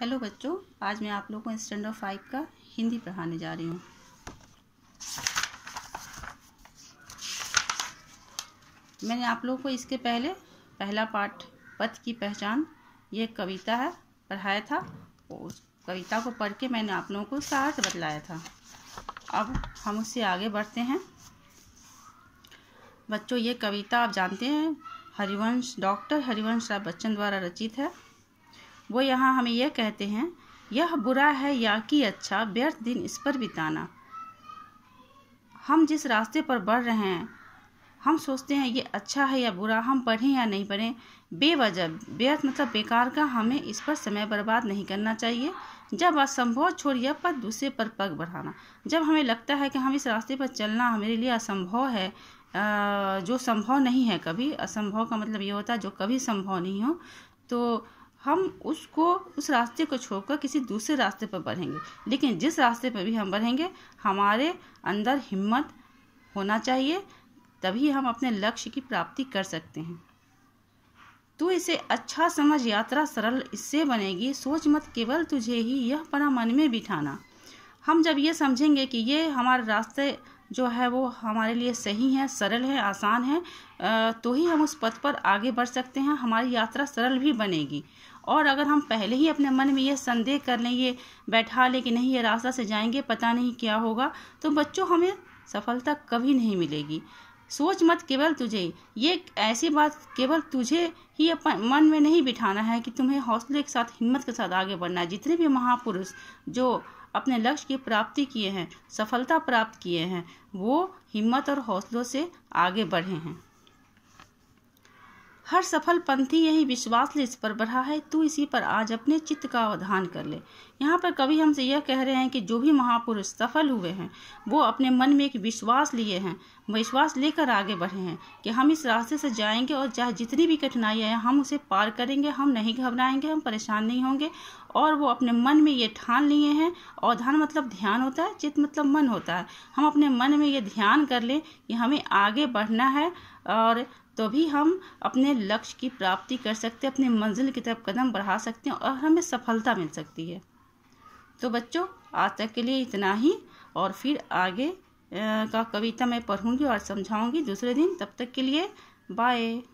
hello बच्चों आज मैं आप लोगों को स्टैंडर्ड फाइव का हिंदी पढ़ाने जा रही हूँ मैंने आप लोगों को इसके पहले पहला पाठ पथ की पहचान ये कविता है पढ़ाया था उस कविता को पढ़ के मैंने आप लोगों को सार्थ बतलाया था अब हम उससे आगे बढ़ते हैं बच्चों ये कविता आप जानते हैं हरिवंश डॉक्टर हरिवंश राय बच्चन द्वारा रचित है वो यहाँ हमें यह कहते हैं यह बुरा है या कि अच्छा व्यर्थ दिन इस पर बिताना हम जिस रास्ते पर बढ़ रहे हैं हम सोचते हैं ये अच्छा है या बुरा हम पढ़ें या नहीं पढ़ें बेवजह व्यर्थ मतलब बेकार का हमें इस पर समय बर्बाद नहीं करना चाहिए जब असंभव छोड़िए पद दूसरे पर पग बढ़ाना जब हमें लगता है कि हम इस रास्ते पर चलना हमारे लिए असंभव है जो संभव नहीं है कभी असंभव का मतलब ये होता है जो कभी संभव नहीं हो तो हम उसको उस रास्ते को छोड़कर किसी दूसरे रास्ते पर बढ़ेंगे लेकिन जिस रास्ते पर भी हम बढ़ेंगे हमारे अंदर हिम्मत होना चाहिए तभी हम अपने लक्ष्य की प्राप्ति कर सकते हैं तू इसे अच्छा समझ यात्रा सरल इससे बनेगी सोच मत केवल तुझे ही यह पना मन में बिठाना हम जब ये समझेंगे कि ये हमारे रास्ते जो है वो हमारे लिए सही है सरल है आसान है तो ही हम उस पथ पर आगे बढ़ सकते हैं हमारी यात्रा सरल भी बनेगी और अगर हम पहले ही अपने मन में ये संदेह कर लें ये बैठा लें कि नहीं ये रास्ता से जाएंगे पता नहीं क्या होगा तो बच्चों हमें सफलता कभी नहीं मिलेगी सोच मत केवल तुझे ये ऐसी बात केवल तुझे ही अपन मन में नहीं बिठाना है कि तुम्हें हौसले के साथ हिम्मत के साथ आगे बढ़ना है जितने भी महापुरुष जो अपने लक्ष्य की प्राप्ति किए हैं सफलता प्राप्त किए हैं वो हिम्मत और हौसलों से आगे बढ़े हैं हर सफल पंथी यही विश्वास ले इस पर बढ़ा है तू इसी पर आज अपने चित्त का अवधान कर ले यहाँ पर कवि हमसे यह कह रहे हैं कि जो भी महापुरुष सफल हुए हैं वो अपने मन में एक विश्वास लिए हैं विश्वास लेकर आगे बढ़े हैं कि हम इस रास्ते से जाएंगे और चाहे जितनी भी कठिनाइयाँ हैं हम उसे पार करेंगे हम नहीं घबराएंगे हम परेशान नहीं होंगे और वो अपने मन में ये ठान लिए हैं अवधान मतलब ध्यान होता है चित्त मतलब मन होता है हम अपने मन में ये ध्यान कर लें कि हमें आगे बढ़ना है और तो भी हम अपने लक्ष्य की प्राप्ति कर सकते हैं अपने मंजिल की तरफ कदम बढ़ा सकते हैं और हमें सफलता मिल सकती है तो बच्चों आज तक के लिए इतना ही और फिर आगे का कविता मैं पढ़ूंगी और समझाऊंगी दूसरे दिन तब तक के लिए बाय